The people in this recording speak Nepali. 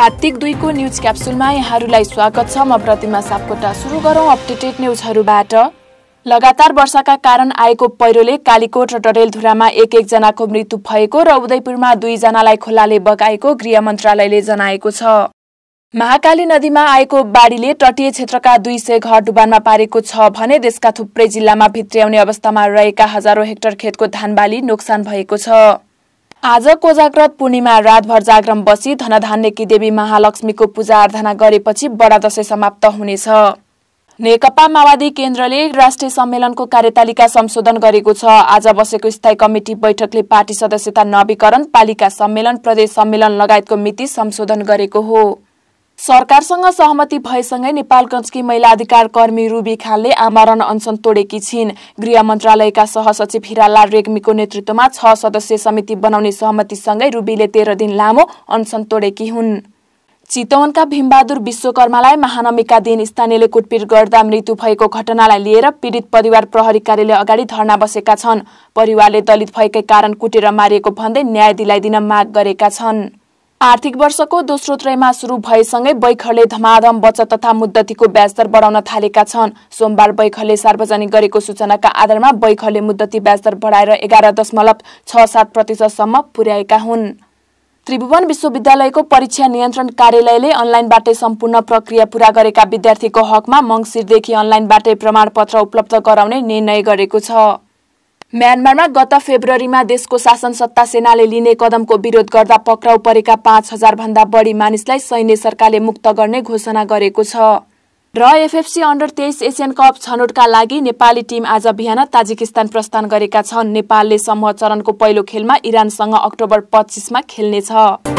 कार्तिक दुईको न्युज क्याप्सुलमा यहाँहरूलाई स्वागत छ म प्रतिमा सापकोटा सुरु गरौँ अपडेटेड न्युजहरूबाट लगातार वर्षाका कारण आएको पहिरोले कालीकोट र डडेलधुरामा एक एकजनाको मृत्यु भएको र उदयपुरमा दुईजनालाई खोलाले बगाएको गृह मन्त्रालयले जनाएको छ महाकाली नदीमा आएको बाढीले तटीय क्षेत्रका दुई सय घर डुबानमा पारेको छ भने देशका थुप्रै जिल्लामा भित्र्याउने अवस्थामा रहेका हजारौं हेक्टर खेतको धानबाली नोक्सान भएको छ आज कोजाग्रत पूर्णिमा रातभर जागरण बसी धनधान्यकी देवी महालक्ष्मीको पूजा आराधना गरेपछि बडा दशैं समाप्त हुनेछ नेकपा माओवादी केन्द्रले राष्ट्रिय सम्मेलनको कार्यतालिका संशोधन गरेको छ आज बसेको स्थायी कमिटी बैठकले पार्टी सदस्यता नवीकरण पालिका सम्मेलन प्रदेश सम्मेलन लगायतको मिति संशोधन गरेको हो सरकारसँग सहमति भएसँगै नेपालगञ्जकी महिला अधिकार कर्मी रुबी खालले आमरण अनसन तोडेकी छिन् गृह मन्त्रालयका सहसचिव हिरालाल रेग्मीको नेतृत्वमा छ सदस्यीय समिति बनाउने सहमतिसँगै रुबीले तेह्र दिन लामो अनसन तोडेकी हुन् चितवनका भीमबहादुर विश्वकर्मालाई महानमीका दिन स्थानीयले कुटपिट गर्दा मृत्यु भएको घटनालाई लिएर पीडित परिवार प्रहरी कार्यालय अगाडि धरना बसेका छन् परिवारले दलित भएकै कारण कुटेर मारिएको भन्दै न्याय दिलाइदिन माग गरेका छन् आर्थिक वर्षको दोस्रो त्रैमा सुरु भएसँगै बैखरले धमाधम बचत तथा मुद्दतीको ब्याजदर बढाउन थालेका छन् सोमबार बैखरले सार्वजनिक गरेको सूचनाका आधारमा बैखरले मुद्दती ब्याजदर बढाएर एघार दशमलव छ सात प्रतिशतसम्म पुर्याएका हुन् त्रिभुवन विश्वविद्यालयको परीक्षा नियन्त्रण कार्यालयले अनलाइनबाटै सम्पूर्ण प्रक्रिया पूरा गरेका विद्यार्थीको हकमा मङ्सिरदेखि अनलाइनबाटै प्रमाणपत्र उपलब्ध गराउने निर्णय गरेको छ म्यानमारमा गत फेब्रुअरीमा देशको शासन सत्ता सेनाले लिने कदमको विरोध गर्दा पक्राउ परेका पाँच भन्दा बढी मानिसलाई सैन्य सरकारले मुक्त गर्ने घोषणा गरेको छ र एफएफसी अन्डर तेइस एसियन कप छनौटका लागि नेपाली टिम आज बिहान ताजिकिस्तान प्रस्थान गरेका छन् नेपालले समूह चरणको पहिलो खेलमा इरानसँग अक्टोबर पच्चिसमा खेल्नेछ